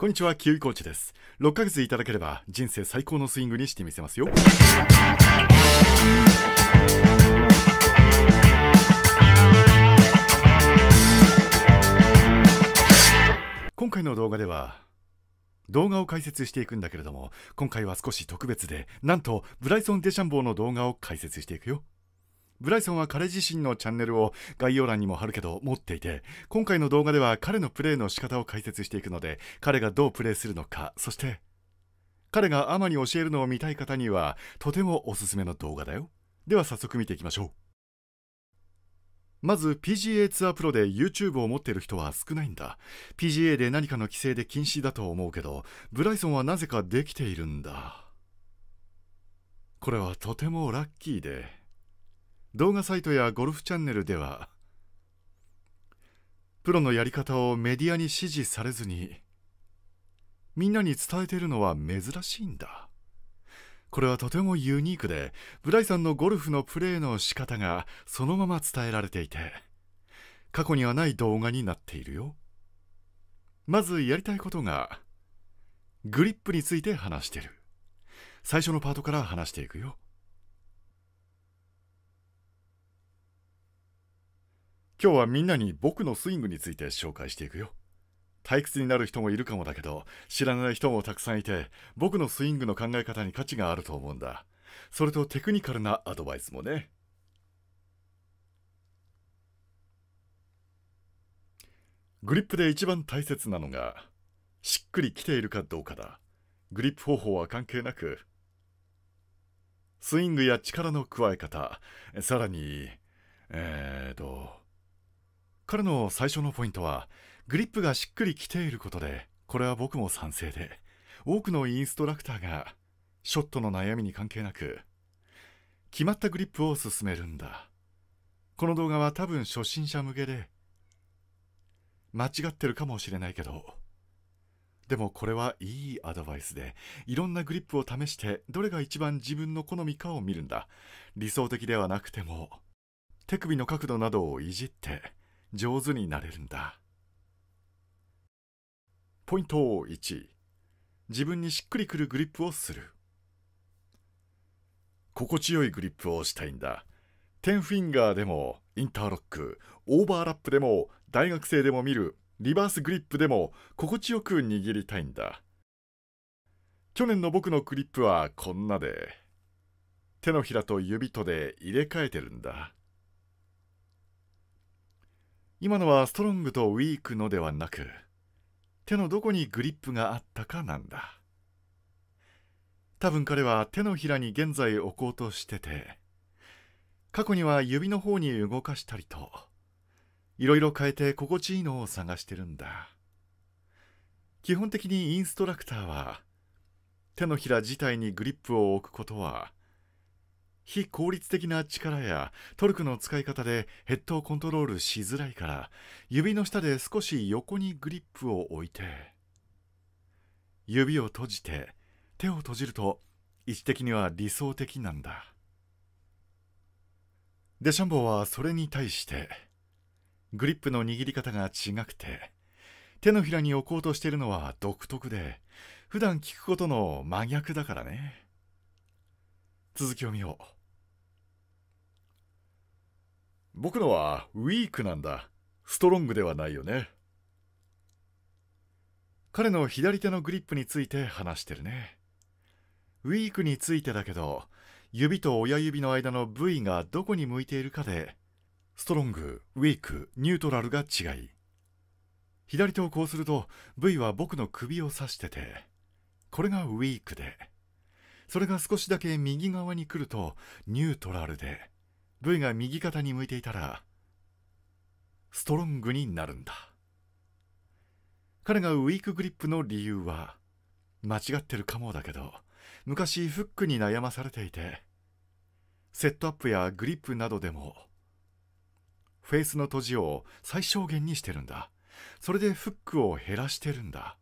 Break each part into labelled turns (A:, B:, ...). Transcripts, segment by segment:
A: こんにちは、キウイコーチです。6ヶ月いただければ人生最高のスイングにしてみせますよ。今回の動画では、動画を解説していくんだけれども、今回は少し特別で、なんとブライソン・デシャンボーの動画を解説していくよ。ブライソンは彼自身のチャンネルを概要欄にも貼るけど持っていて、今回の動画では彼のプレイの仕方を解説していくので、彼がどうプレイするのか、そして、彼がアマに教えるのを見たい方には、とてもおすすめの動画だよ。では早速見ていきましょう。まず PGA ツアープロで YouTube を持ってる人は少ないんだ。PGA で何かの規制で禁止だと思うけど、ブライソンはなぜかできているんだ。これはとてもラッキーで。動画サイトやゴルフチャンネルではプロのやり方をメディアに支持されずにみんなに伝えているのは珍しいんだこれはとてもユニークでブライさんのゴルフのプレーの仕方がそのまま伝えられていて過去にはない動画になっているよまずやりたいことがグリップについて話してる最初のパートから話していくよ今日はみんなに僕のスイングについて紹介していくよ。退屈になる人もいるかもだけど、知らない人もたくさんいて、僕のスイングの考え方に価値があると思うんだ。それとテクニカルなアドバイスもね。グリップで一番大切なのが、しっくりきているかどうかだ。グリップ方法は関係なく、スイングや力の加え方、さらに、えーと、彼の最初のポイントはグリップがしっくりきていることでこれは僕も賛成で多くのインストラクターがショットの悩みに関係なく決まったグリップを進めるんだこの動画は多分初心者向けで間違ってるかもしれないけどでもこれはいいアドバイスでいろんなグリップを試してどれが一番自分の好みかを見るんだ理想的ではなくても手首の角度などをいじって上手になれるんだポイント1自分にしっくりくるグリップをする心地よいグリップをしたいんだ10フィンガーでもインターロックオーバーラップでも大学生でも見るリバースグリップでも心地よく握りたいんだ去年の僕のグリップはこんなで手のひらと指とで入れ替えてるんだ今のはストロングとウィークのではなく手のどこにグリップがあったかなんだ多分彼は手のひらに現在置こうとしてて過去には指の方に動かしたりといろいろ変えて心地いいのを探してるんだ基本的にインストラクターは手のひら自体にグリップを置くことは非効率的な力やトルクの使い方でヘッドをコントロールしづらいから指の下で少し横にグリップを置いて指を閉じて手を閉じると位置的には理想的なんだデシャンボーはそれに対してグリップの握り方が違くて手のひらに置こうとしているのは独特で普段聞くことの真逆だからね続きを見よう僕のはウィークなんだ。ストロングではないよね。彼の左手のグリップについて話してるね。ウィークについてだけど、指と親指の間の部位がどこに向いているかで、ストロング、ウィーク、ニュートラルが違い。左手をこうすると、部位は僕の首を指してて、これがウィークで、それが少しだけ右側に来ると、ニュートラルで、V が右肩に向いていたらストロングになるんだ彼がウィークグリップの理由は間違ってるかもだけど昔フックに悩まされていてセットアップやグリップなどでもフェースの閉じを最小限にしてるんだそれでフックを減らしてるんだ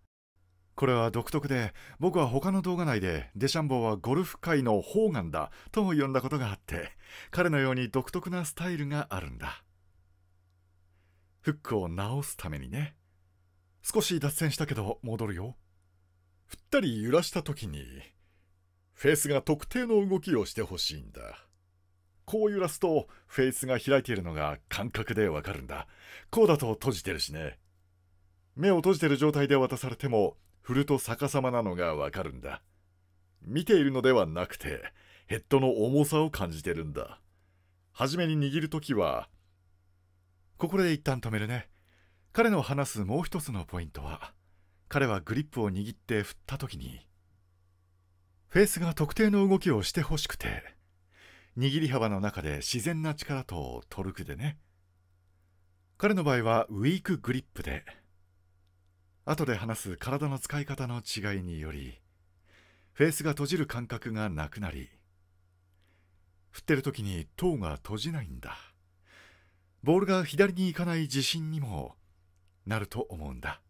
A: これは独特で僕は他の動画内でデシャンボーはゴルフ界のホーガンだとも呼んだことがあって彼のように独特なスタイルがあるんだフックを直すためにね少し脱線したけど戻るよ振ったり揺らした時にフェースが特定の動きをしてほしいんだこう揺らすとフェースが開いているのが感覚でわかるんだこうだと閉じてるしね目を閉じてる状態で渡されても振ると逆さまなのがわかるんだ。見ているのではなくて、ヘッドの重さを感じてるんだ。はじめに握るときは、ここで一旦止めるね。彼の話すもう一つのポイントは、彼はグリップを握って振ったときに、フェースが特定の動きをしてほしくて、握り幅の中で自然な力とトルクでね。彼の場合はウィークグリップで、後で話す体の使い方の違いによりフェースが閉じる感覚がなくなり振ってる時に塔が閉じないんだボールが左に行かない自信にもなると思うんだ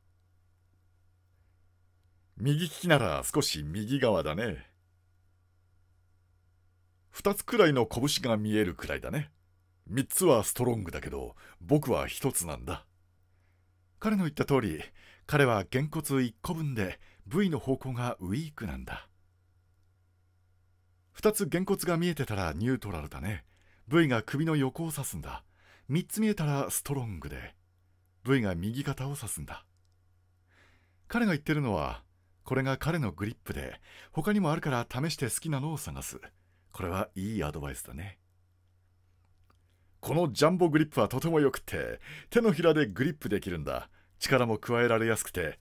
A: 右利きなら少し右側だね2つくらいの拳が見えるくらいだね3つはストロングだけど僕は1つなんだ彼の言った通り彼はげんこつ1個分で部位の方向がウィークなんだ2つげんこつが見えてたらニュートラルだね部位が首の横を指すんだ3つ見えたらストロングで部位が右肩を指すんだ彼が言ってるのはこれが彼のグリップで他にもあるから試して好きなのを探すこれはいいアドバイスだねこのジャンボグリップはとてもよくて手のひらでグリップできるんだ力も加えられやすくて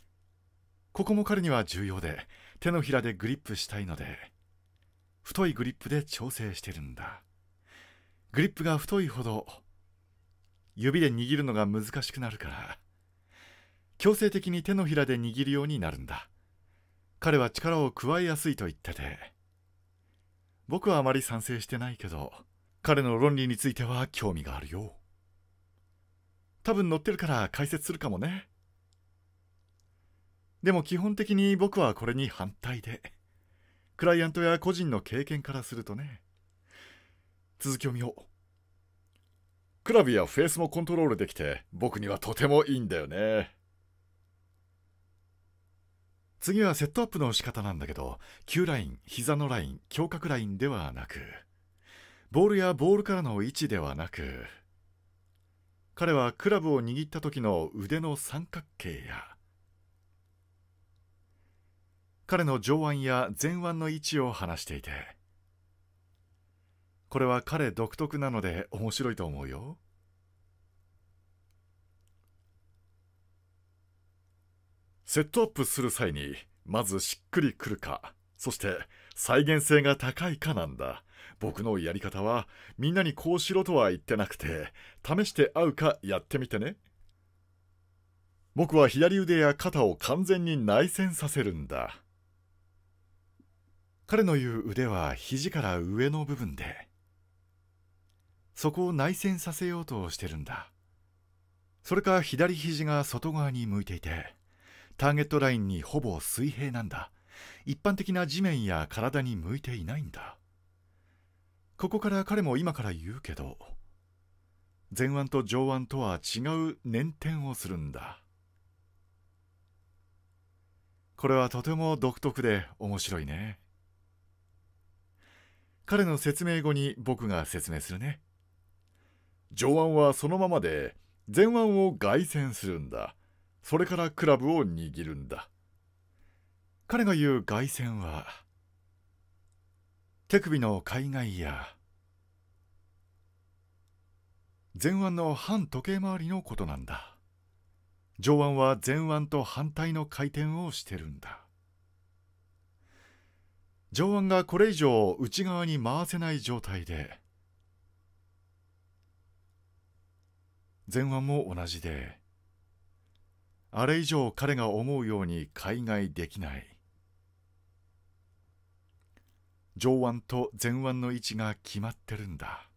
A: ここも彼には重要で手のひらでグリップしたいので太いグリップで調整してるんだグリップが太いほど指で握るのが難しくなるから強制的に手のひらで握るようになるんだ彼は力を加えやすいと言ってて僕はあまり賛成してないけど彼の論理については興味があるよ多分載ってるから解説するかもね。でも基本的に僕はこれに反対で。クライアントや個人の経験からするとね。続きを見よう。クラブやフェースもコントロールできて、僕にはとてもいいんだよね。次はセットアップの仕方なんだけど、Q ライン、膝のライン、胸郭ラインではなく、ボールやボールからの位置ではなく、彼はクラブを握った時の腕の三角形や彼の上腕や前腕の位置を話していてこれは彼独特なので面白いと思うよ。セットアップする際にまずしっくりくるかそして再現性が高いかなんだ。僕のやり方はみんなにこうしろとは言ってなくて、試して会うかやってみてね。僕は左腕や肩を完全に内旋させるんだ。彼の言う腕は肘から上の部分で、そこを内旋させようとしてるんだ。それか左肘が外側に向いていて、ターゲットラインにほぼ水平なんだ。一般的な地面や体に向いていないんだここから彼も今から言うけど前腕と上腕とは違う捻転をするんだこれはとても独特で面白いね彼の説明後に僕が説明するね上腕はそのままで前腕を外旋するんだそれからクラブを握るんだ彼が言う凱旋は手首の海外や前腕の反時計回りのことなんだ上腕は前腕と反対の回転をしてるんだ上腕がこれ以上内側に回せない状態で前腕も同じであれ以上彼が思うように海外できない上腕と前腕の位置が決まってるんだ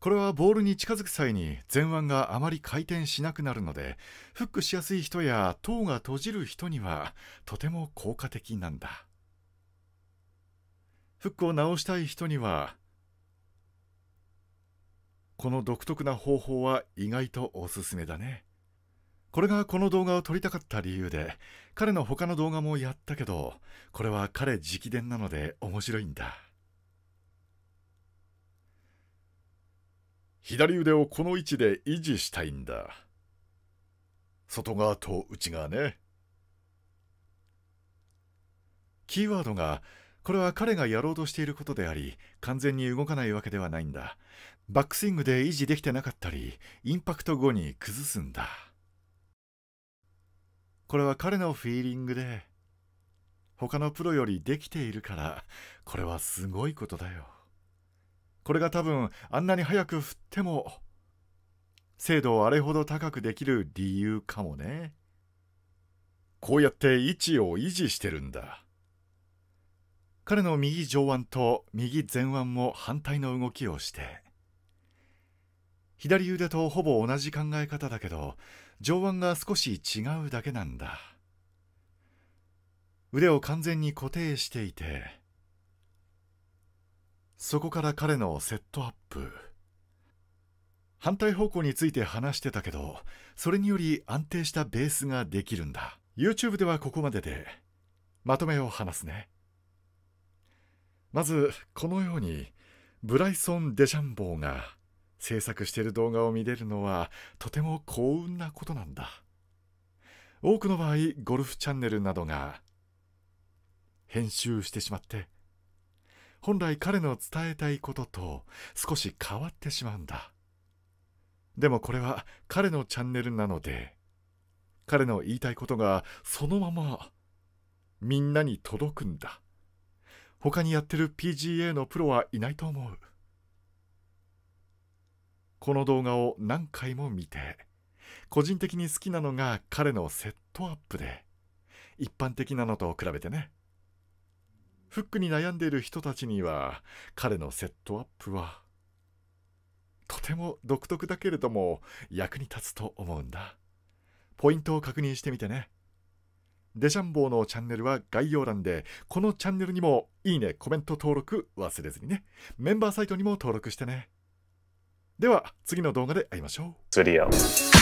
A: これはボールに近づく際に前腕があまり回転しなくなるのでフックしやすい人や塔が閉じる人にはとても効果的なんだフックを直したい人にはこの独特な方法は意外とおすすめだね。これがこの動画を撮りたかった理由で、彼の他の動画もやったけど、これは彼直伝なので面白いんだ。左腕をこの位置で維持したいんだ。外側と内側ね。キーワードが、これは彼がやろうとしていることであり、完全に動かないわけではないんだ。バックスイングで維持できてなかったり、インパクト後に崩すんだ。これは彼のフィーリングで他のプロよりできているからこれはすごいことだよこれが多分あんなに早く振っても精度をあれほど高くできる理由かもねこうやって位置を維持してるんだ彼の右上腕と右前腕も反対の動きをして左腕とほぼ同じ考え方だけど上腕が少し違うだけなんだ腕を完全に固定していてそこから彼のセットアップ反対方向について話してたけどそれにより安定したベースができるんだ YouTube ではここまででまとめを話すねまずこのようにブライソン・デシャンボーが制作している動画を見れるのはとても幸運なことなんだ多くの場合ゴルフチャンネルなどが編集してしまって本来彼の伝えたいことと少し変わってしまうんだでもこれは彼のチャンネルなので彼の言いたいことがそのままみんなに届くんだ他にやってる PGA のプロはいないと思うこの動画を何回も見て個人的に好きなのが彼のセットアップで一般的なのと比べてねフックに悩んでいる人たちには彼のセットアップはとても独特だけれども役に立つと思うんだポイントを確認してみてねデシャンボーのチャンネルは概要欄でこのチャンネルにもいいねコメント登録忘れずにねメンバーサイトにも登録してねでは次の動画で会いましょう。